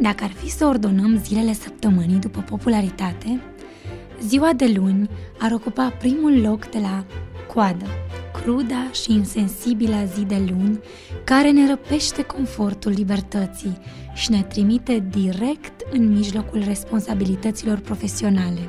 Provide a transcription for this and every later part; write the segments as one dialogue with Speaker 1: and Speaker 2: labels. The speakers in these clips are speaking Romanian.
Speaker 1: Dacă ar fi să ordonăm zilele săptămânii după popularitate, ziua de luni ar ocupa primul loc de la coadă, cruda și insensibilă zi de luni care ne răpește confortul libertății și ne trimite direct în mijlocul responsabilităților profesionale.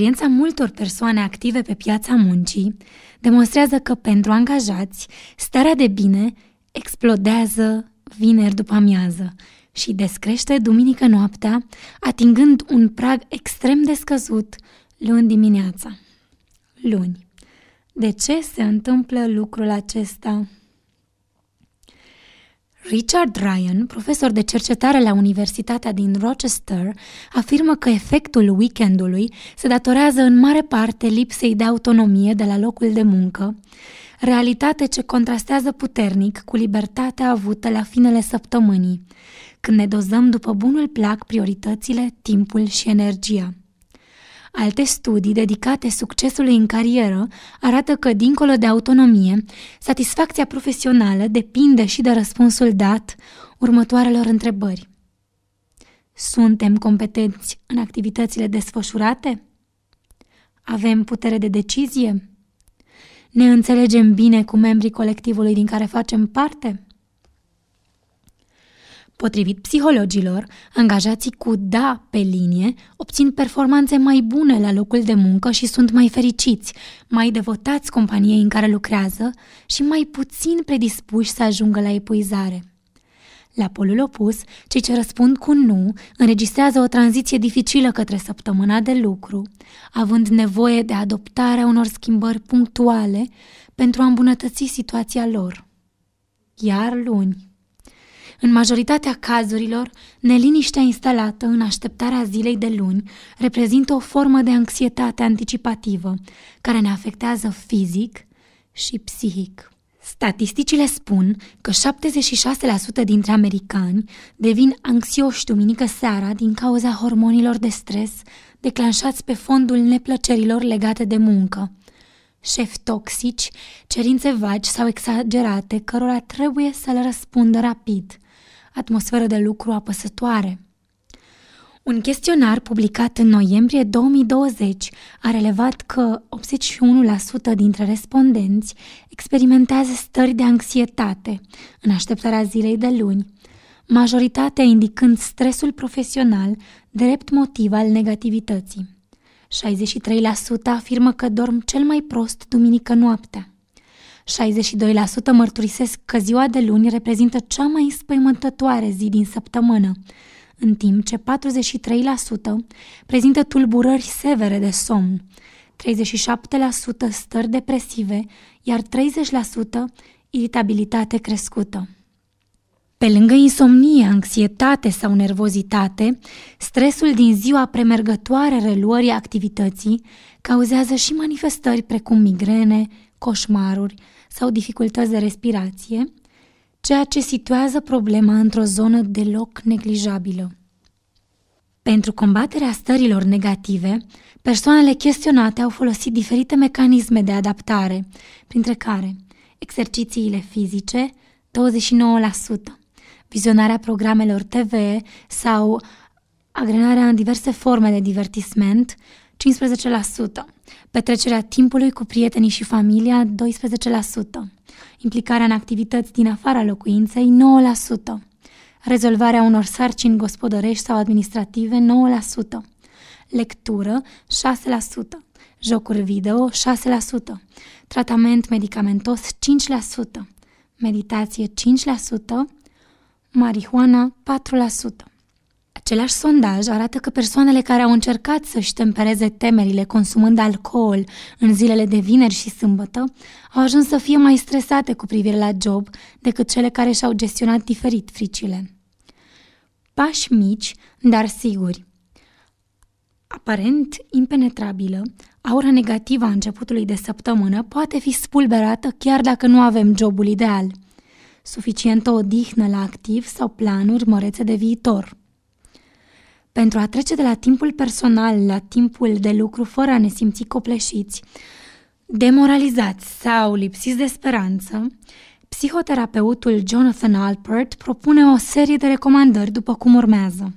Speaker 1: Experiența multor persoane active pe piața muncii demonstrează că pentru angajați, starea de bine explodează vineri după amiază și descrește duminică noaptea, atingând un prag extrem de scăzut luni dimineața. Luni. De ce se întâmplă lucrul acesta? Richard Ryan, profesor de cercetare la Universitatea din Rochester, afirmă că efectul weekendului se datorează în mare parte lipsei de autonomie de la locul de muncă, realitate ce contrastează puternic cu libertatea avută la finele săptămânii, când ne dozăm după bunul plac prioritățile, timpul și energia. Alte studii dedicate succesului în carieră arată că, dincolo de autonomie, satisfacția profesională depinde și de răspunsul dat următoarelor întrebări. Suntem competenți în activitățile desfășurate? Avem putere de decizie? Ne înțelegem bine cu membrii colectivului din care facem parte? Potrivit psihologilor, angajații cu da pe linie obțin performanțe mai bune la locul de muncă și sunt mai fericiți, mai devotați companiei în care lucrează și mai puțin predispuși să ajungă la epuizare. La polul opus, cei ce răspund cu nu înregistrează o tranziție dificilă către săptămâna de lucru, având nevoie de adoptarea unor schimbări punctuale pentru a îmbunătăți situația lor. Iar luni, în majoritatea cazurilor, neliniștea instalată în așteptarea zilei de luni reprezintă o formă de anxietate anticipativă care ne afectează fizic și psihic. Statisticile spun că 76% dintre americani devin anxioși duminică seara din cauza hormonilor de stres declanșați pe fondul neplăcerilor legate de muncă. Șefi toxici, cerințe vagi sau exagerate cărora trebuie să le răspundă rapid – atmosferă de lucru apăsătoare. Un chestionar publicat în noiembrie 2020 a relevat că 81% dintre respondenți experimentează stări de anxietate în așteptarea zilei de luni, majoritatea indicând stresul profesional drept motiv al negativității. 63% afirmă că dorm cel mai prost duminică noaptea. 62% mărturisesc că ziua de luni reprezintă cea mai înspăimântătoare zi din săptămână, în timp ce 43% prezintă tulburări severe de somn, 37% stări depresive, iar 30% iritabilitate crescută. Pe lângă insomnie, anxietate sau nervozitate, stresul din ziua premergătoare reluării activității cauzează și manifestări precum migrene, coșmaruri, sau dificultăți de respirație, ceea ce situează problema într-o zonă deloc neglijabilă. Pentru combaterea stărilor negative, persoanele chestionate au folosit diferite mecanisme de adaptare, printre care exercițiile fizice, 29%, vizionarea programelor TV sau agrenarea în diverse forme de divertisment, 15%, petrecerea timpului cu prietenii și familia 12%, implicarea în activități din afara locuinței 9%, rezolvarea unor sarcini gospodărești sau administrative 9%, lectură 6%, jocuri video 6%, tratament medicamentos 5%, meditație 5%, marihuana 4%. Același sondaj arată că persoanele care au încercat să-și tempereze temerile consumând alcool în zilele de vineri și sâmbătă au ajuns să fie mai stresate cu privire la job decât cele care și-au gestionat diferit fricile. Pași mici, dar siguri. Aparent impenetrabilă, aura negativă a începutului de săptămână poate fi spulberată chiar dacă nu avem jobul ideal. Suficientă odihnă la activ sau planuri mărețe de viitor – pentru a trece de la timpul personal la timpul de lucru fără a ne simți copleșiți, demoralizați sau lipsiți de speranță, psihoterapeutul Jonathan Alpert propune o serie de recomandări după cum urmează.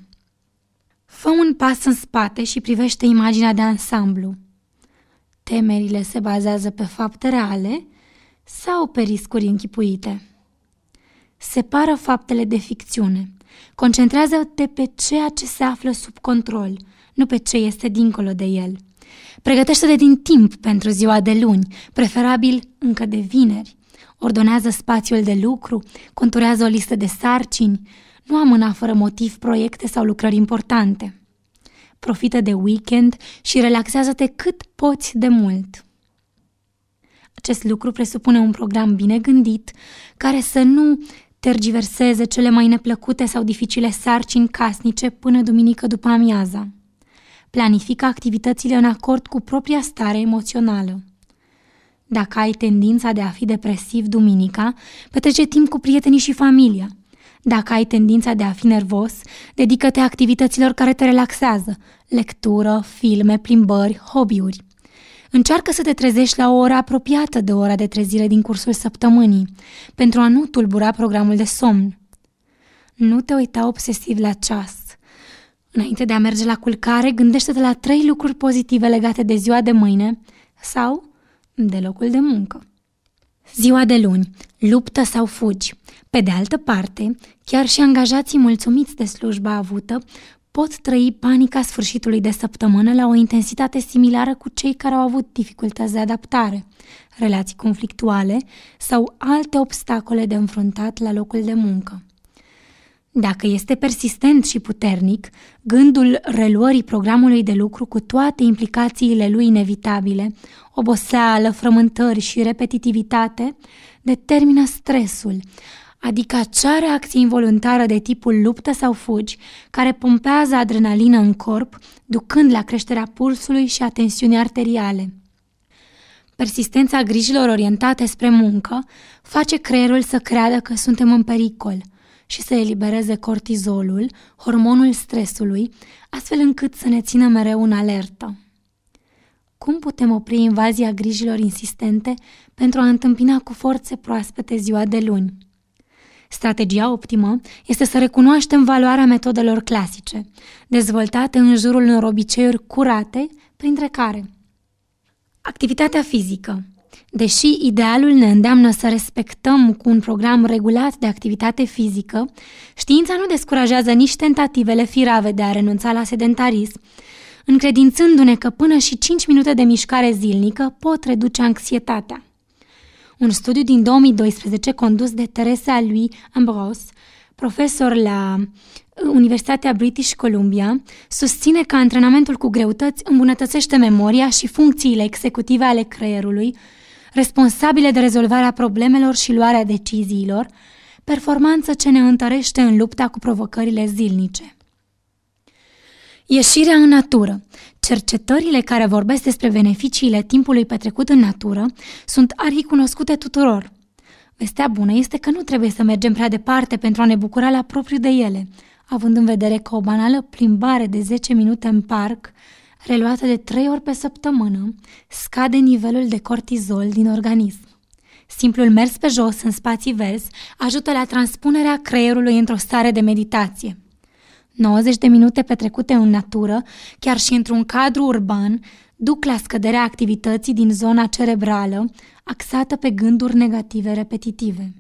Speaker 1: Fă un pas în spate și privește imaginea de ansamblu. Temerile se bazează pe fapte reale sau pe riscuri închipuite. Separă faptele de ficțiune – Concentrează-te pe ceea ce se află sub control, nu pe ce este dincolo de el. Pregătește-te din timp pentru ziua de luni, preferabil încă de vineri. Ordonează spațiul de lucru, conturează o listă de sarcini, nu amâna fără motiv proiecte sau lucrări importante. Profită de weekend și relaxează-te cât poți de mult. Acest lucru presupune un program bine gândit, care să nu tergiverseze cele mai neplăcute sau dificile sarcini casnice până duminică după amiaza. Planifică activitățile în acord cu propria stare emoțională. Dacă ai tendința de a fi depresiv duminica, petrece timp cu prietenii și familia. Dacă ai tendința de a fi nervos, dedică-te activităților care te relaxează, lectură, filme, plimbări, hobby-uri. Încearcă să te trezești la o oră apropiată de ora de trezire din cursul săptămânii, pentru a nu tulbura programul de somn. Nu te uita obsesiv la ceas. Înainte de a merge la culcare, gândește-te la trei lucruri pozitive legate de ziua de mâine sau de locul de muncă. Ziua de luni, luptă sau fugi. Pe de altă parte, chiar și angajații mulțumiți de slujba avută pot trăi panica sfârșitului de săptămână la o intensitate similară cu cei care au avut dificultăți de adaptare, relații conflictuale sau alte obstacole de înfruntat la locul de muncă. Dacă este persistent și puternic, gândul reluării programului de lucru cu toate implicațiile lui inevitabile, oboseală, frământări și repetitivitate, determină stresul, adică acea reacție involuntară de tipul luptă sau fugi, care pompează adrenalină în corp, ducând la creșterea pulsului și a tensiunii arteriale. Persistența grijilor orientate spre muncă face creierul să creadă că suntem în pericol și să elibereze cortizolul, hormonul stresului, astfel încât să ne țină mereu în alertă. Cum putem opri invazia grijilor insistente pentru a întâmpina cu forțe proaspete ziua de luni? Strategia optimă este să recunoaștem valoarea metodelor clasice, dezvoltate în jurul unor obiceiuri curate, printre care Activitatea fizică Deși idealul ne îndeamnă să respectăm cu un program regulat de activitate fizică, știința nu descurajează nici tentativele firave de a renunța la sedentarism, încredințându-ne că până și 5 minute de mișcare zilnică pot reduce anxietatea un studiu din 2012 condus de Teresa lui Ambrose, profesor la uh, Universitatea British Columbia, susține că antrenamentul cu greutăți îmbunătățește memoria și funcțiile executive ale creierului, responsabile de rezolvarea problemelor și luarea deciziilor, performanță ce ne întărește în lupta cu provocările zilnice. Ieșirea în natură. Cercetările care vorbesc despre beneficiile timpului petrecut în natură sunt arhi cunoscute tuturor. Vestea bună este că nu trebuie să mergem prea departe pentru a ne bucura la propriu de ele, având în vedere că o banală plimbare de 10 minute în parc, reluată de 3 ori pe săptămână, scade nivelul de cortizol din organism. Simplul mers pe jos în spații verzi ajută la transpunerea creierului într-o stare de meditație. 90 de minute petrecute în natură, chiar și într-un cadru urban, duc la scăderea activității din zona cerebrală, axată pe gânduri negative repetitive.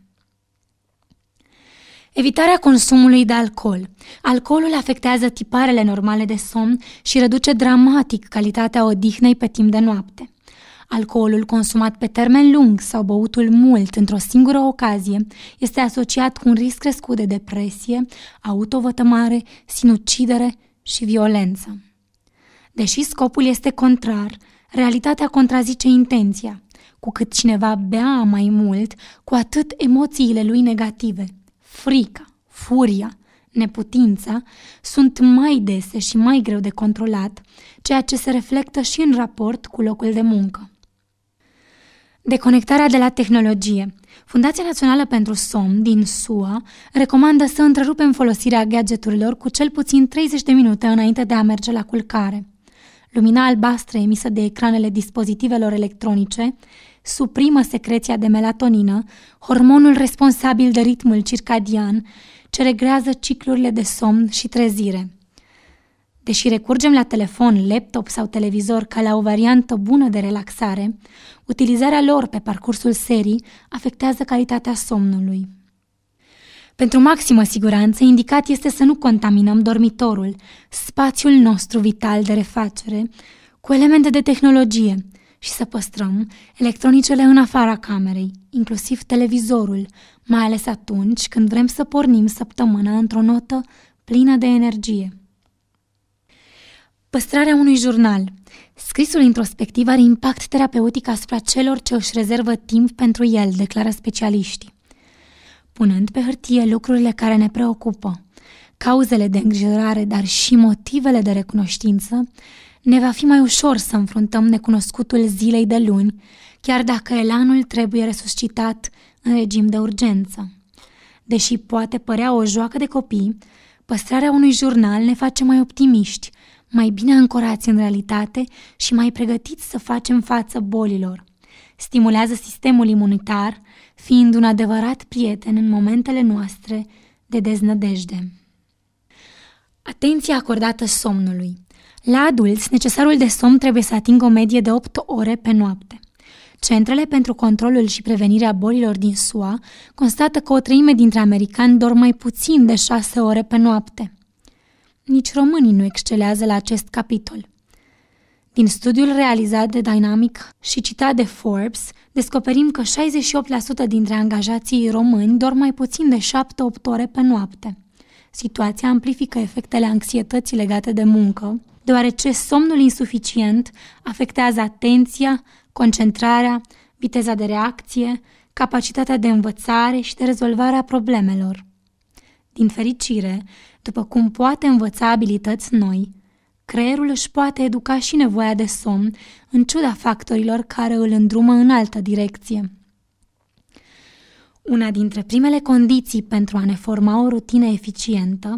Speaker 1: Evitarea consumului de alcool. Alcoolul afectează tiparele normale de somn și reduce dramatic calitatea odihnei pe timp de noapte. Alcoolul consumat pe termen lung sau băutul mult într-o singură ocazie este asociat cu un risc crescut de depresie, autovătămare, sinucidere și violență. Deși scopul este contrar, realitatea contrazice intenția. Cu cât cineva bea mai mult, cu atât emoțiile lui negative, frica, furia, neputința, sunt mai dese și mai greu de controlat, ceea ce se reflectă și în raport cu locul de muncă. Deconectarea de la tehnologie. Fundația Națională pentru Somn din SUA recomandă să întrerupem folosirea gadgeturilor cu cel puțin 30 de minute înainte de a merge la culcare. Lumina albastră emisă de ecranele dispozitivelor electronice suprimă secreția de melatonină, hormonul responsabil de ritmul circadian, ce reglează ciclurile de somn și trezire. Deși recurgem la telefon, laptop sau televizor ca la o variantă bună de relaxare, utilizarea lor pe parcursul serii afectează calitatea somnului. Pentru maximă siguranță, indicat este să nu contaminăm dormitorul, spațiul nostru vital de refacere, cu elemente de tehnologie și să păstrăm electronicele în afara camerei, inclusiv televizorul, mai ales atunci când vrem să pornim săptămâna într-o notă plină de energie. Păstrarea unui jurnal. Scrisul introspectiv are impact terapeutic asupra celor ce își rezervă timp pentru el, declară specialiștii. Punând pe hârtie lucrurile care ne preocupă, cauzele de îngrijorare, dar și motivele de recunoștință, ne va fi mai ușor să înfruntăm necunoscutul zilei de luni, chiar dacă elanul trebuie resuscitat în regim de urgență. Deși poate părea o joacă de copii, păstrarea unui jurnal ne face mai optimiști, mai bine ancorați în realitate și mai pregătiți să facem față bolilor. Stimulează sistemul imunitar, fiind un adevărat prieten în momentele noastre de deznădejde. Atenția acordată somnului. La adulți, necesarul de somn trebuie să atingă o medie de 8 ore pe noapte. Centrele pentru controlul și prevenirea bolilor din SUA constată că o treime dintre americani dorm mai puțin de 6 ore pe noapte nici românii nu excelează la acest capitol. Din studiul realizat de Dynamic și citat de Forbes, descoperim că 68% dintre angajații români dorm mai puțin de 7-8 ore pe noapte. Situația amplifică efectele anxietății legate de muncă, deoarece somnul insuficient afectează atenția, concentrarea, viteza de reacție, capacitatea de învățare și de rezolvare a problemelor. Din fericire, după cum poate învăța abilități noi, creierul își poate educa și nevoia de somn, în ciuda factorilor care îl îndrumă în altă direcție. Una dintre primele condiții pentru a ne forma o rutină eficientă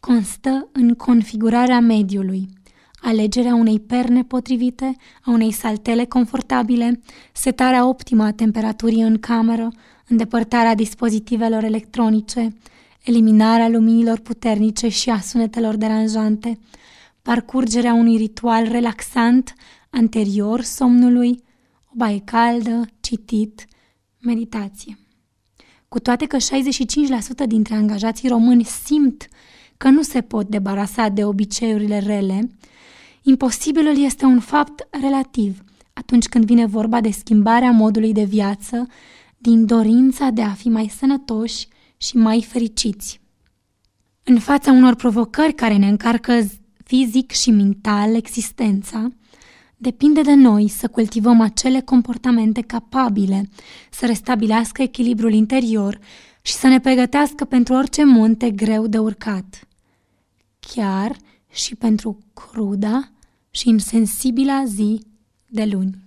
Speaker 1: constă în configurarea mediului, alegerea unei perne potrivite, a unei saltele confortabile, setarea optimă a temperaturii în cameră, îndepărtarea dispozitivelor electronice, eliminarea luminilor puternice și a sunetelor deranjante, parcurgerea unui ritual relaxant anterior somnului, o baie caldă, citit, meditație. Cu toate că 65% dintre angajații români simt că nu se pot debarasa de obiceiurile rele, imposibilul este un fapt relativ atunci când vine vorba de schimbarea modului de viață din dorința de a fi mai sănătoși și mai fericiți. În fața unor provocări care ne încarcă fizic și mental existența, depinde de noi să cultivăm acele comportamente capabile să restabilească echilibrul interior și să ne pregătească pentru orice munte greu de urcat, chiar și pentru cruda și insensibila zi de luni.